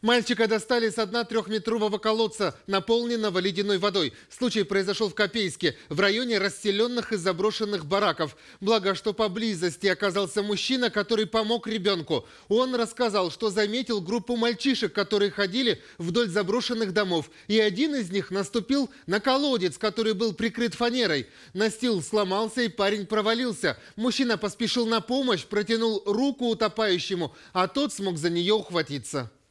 Мальчика достали с дна трехметрового колодца, наполненного ледяной водой. Случай произошел в Копейске, в районе расселенных и заброшенных бараков. Благо, что поблизости оказался мужчина, который помог ребенку. Он рассказал, что заметил группу мальчишек, которые ходили вдоль заброшенных домов. И один из них наступил на колодец, который был прикрыт фанерой. Настил сломался, и парень провалился. Мужчина поспешил на помощь, протянул руку утопающему, а тот смог за нее ухватиться.